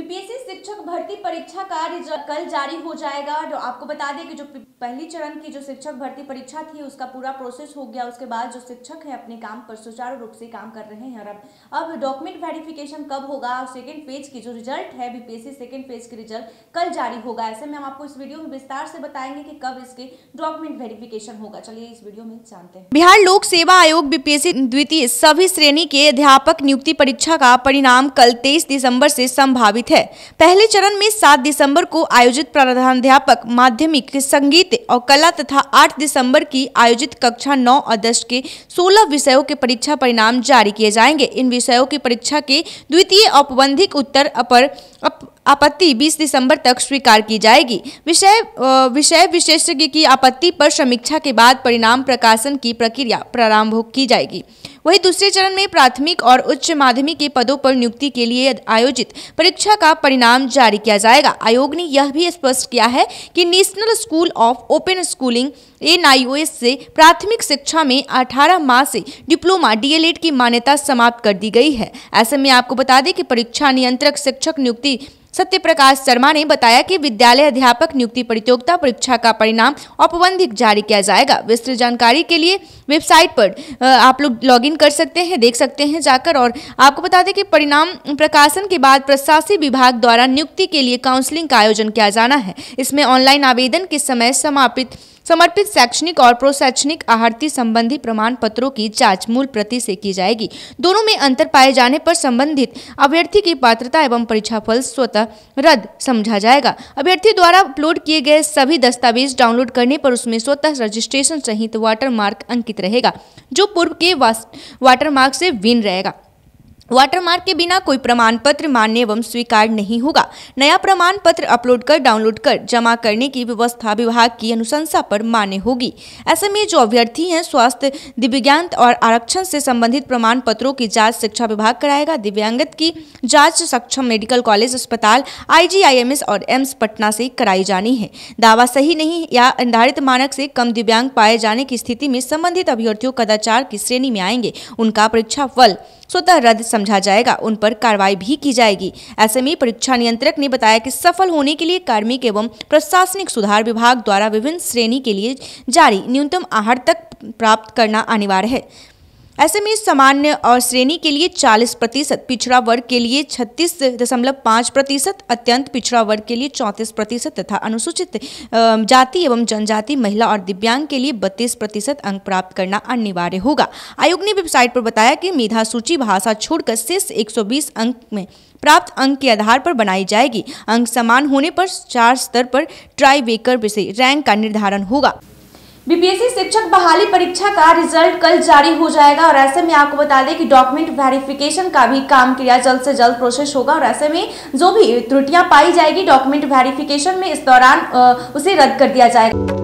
PPSC शिक्षक भर्ती परीक्षा का रिजल्ट कल जारी हो जाएगा जो आपको बता दें कि जो पहली चरण की जो शिक्षक भर्ती परीक्षा थी उसका पूरा प्रोसेस हो गया उसके बाद जो शिक्षक हैं अपने काम पर सुचारू रूप से काम कर रहे हैं और अब अब डॉक्यूमेंट वेरिफिकेशन कब होगा और सेकेंड फेज की जो रिजल्ट है बीपीएससी सेकेंड फेज के रिजल्ट कल जारी होगा ऐसे में हम आपको इस वीडियो में विस्तार से बताएंगे की कब इसके डॉक्यूमेंट वेरिफिकेशन होगा चलिए इस वीडियो में जानते हैं बिहार लोक सेवा आयोग बीपीएससी द्वितीय सभी श्रेणी के अध्यापक नियुक्ति परीक्षा का परिणाम कल तेईस दिसम्बर से संभावित है पहले चरण में सात दिसंबर को आयोजित प्रधानाध्यापक माध्यमिक संगीत और कला तथा आठ दिसंबर की आयोजित कक्षा नौ और दस के सोलह विषयों के परीक्षा परिणाम जारी किए जाएंगे इन विषयों की परीक्षा के द्वितीय औपबंधिक उत्तर अप, आपत्ति 20 दिसंबर तक स्वीकार की जाएगी विषय विषय विशेषज्ञ की आपत्ति पर समीक्षा के बाद परिणाम प्रकाशन की प्रक्रिया प्रारंभ की जाएगी वहीं दूसरे चरण में प्राथमिक और उच्च माध्यमिक के पदों पर नियुक्ति के लिए आयोजित परीक्षा का परिणाम जारी किया जाएगा आयोग ने यह भी स्पष्ट किया है कि national school of open schooling एन से प्राथमिक शिक्षा में 18 माह से डिप्लोमा डीएलएड की मान्यता समाप्त कर दी गई है ऐसे में आपको बता दें कि परीक्षा नियंत्रक शिक्षक नियुक्ति सत्य प्रकाश शर्मा ने बताया कि विद्यालय अध्यापक नियुक्ति प्रतियोगिता परीक्षा का परिणाम औपबंधिक जारी किया जाएगा विस्तृत जानकारी के लिए वेबसाइट पर आप लोग लॉगिन कर सकते हैं देख सकते हैं जाकर और आपको बता दें कि परिणाम प्रकाशन के बाद प्रशासी विभाग द्वारा नियुक्ति के लिए काउंसलिंग का आयोजन किया जाना है इसमें ऑनलाइन आवेदन के समय समापित समर्पित शैक्षणिक और प्रोशैक्षणिक आहर्ति संबंधी प्रमाण पत्रों की जाँच मूल प्रति से की जाएगी दोनों में अंतर पाए जाने पर संबंधित अभ्यर्थी की पात्रता एवं परीक्षा फल स्वतः रद्द समझा जाएगा अभ्यर्थी द्वारा अपलोड किए गए सभी दस्तावेज डाउनलोड करने पर उसमें स्वतः रजिस्ट्रेशन सहित वाटर मार्क अंकित रहेगा जो पूर्व के वाटर मार्क से विन रहेगा वाटरमार्क के बिना कोई प्रमाण पत्र मान्य एवं स्वीकार नहीं होगा नया प्रमाण पत्र अपलोड कर डाउनलोड कर जमा करने की व्यवस्था विभाग की अनुशंसा पर मान्य होगी ऐसे में जो अभ्यर्थी हैं स्वास्थ्य दिव्यांग और आरक्षण से संबंधित प्रमाण पत्रों की जांच शिक्षा विभाग कराएगा दिव्यांगत की जांच सक्षम मेडिकल कॉलेज अस्पताल आई और एम्स पटना से कराई जानी है दावा सही नहीं या निर्धारित मानक से कम दिव्यांग पाए जाने की स्थिति में संबंधित अभ्यर्थियों कदाचार की श्रेणी में आएंगे उनका परीक्षा फल स्वतः रद्द समझा जाएगा उन पर कार्रवाई भी की जाएगी ऐसे में परीक्षा नियंत्रक ने बताया कि सफल होने के लिए कार्मिक एवं प्रशासनिक सुधार विभाग द्वारा विभिन्न श्रेणी के लिए जारी न्यूनतम आहार तक प्राप्त करना अनिवार्य है ऐसे में सामान्य और श्रेणी के लिए 40 प्रतिशत पिछड़ा वर्ग के लिए 36.5 प्रतिशत अत्यंत पिछड़ा वर्ग के लिए 34 प्रतिशत तथा अनुसूचित जाति एवं जनजाति महिला और दिव्यांग के लिए 32 प्रतिशत अंक प्राप्त करना अनिवार्य होगा आयोग ने वेबसाइट पर बताया कि मेधा सूची भाषा छोड़कर शेष एक अंक में प्राप्त अंक के आधार पर बनाई जाएगी अंक समान होने पर चार स्तर पर ट्राई विषय रैंक का निर्धारण होगा बीपीएससी शिक्षक बहाली परीक्षा का रिजल्ट कल जारी हो जाएगा और ऐसे में आपको बता दें कि डॉक्यूमेंट वेरिफिकेशन का भी काम किया जल्द से जल्द प्रोसेस होगा और ऐसे में जो भी त्रुटियां पाई जाएगी डॉक्यूमेंट वेरिफिकेशन में इस दौरान उसे रद्द कर दिया जाएगा